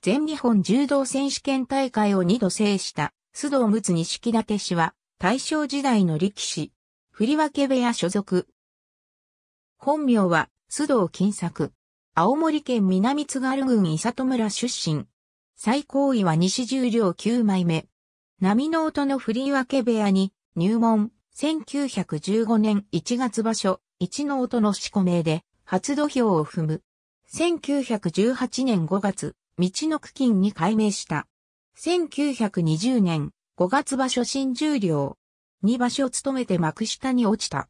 全日本柔道選手権大会を2度制した須藤睦式立氏は大正時代の力士、振分部屋所属。本名は須藤金作。青森県南津軽郡伊里村出身。最高位は西十両9枚目。波の音の振分部屋に入門1915年1月場所1の音の四個名で初土俵を踏む。1918年5月、道の区金に改名した。1920年5月場所新十両に場所を務めて幕下に落ちた。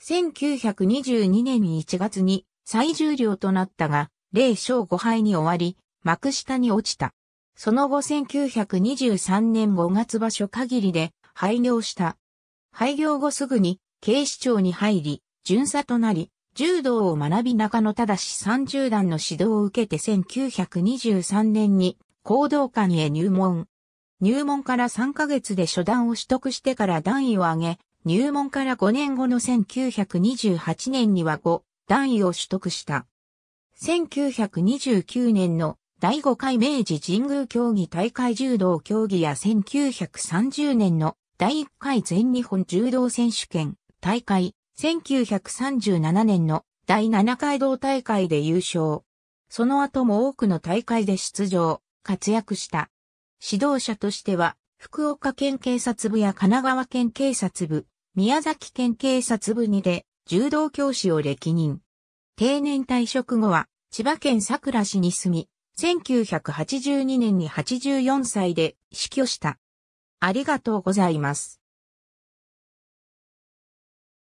1922年1月に最重量となったが、0勝5敗に終わり、幕下に落ちた。その後1923年5月場所限りで廃業した。廃業後すぐに警視庁に入り、巡査となり、柔道を学び中野正30段の指導を受けて1923年に行動館へ入門。入門から3ヶ月で初段を取得してから段位を上げ、入門から5年後の1928年には5段位を取得した。1929年の第5回明治神宮競技大会柔道競技や1930年の第1回全日本柔道選手権大会1937年の第7回同大会で優勝。その後も多くの大会で出場、活躍した。指導者としては、福岡県警察部や神奈川県警察部、宮崎県警察部にで、柔道教師を歴任。定年退職後は、千葉県佐倉市に住み、1982年に84歳で死去した。ありがとうございます。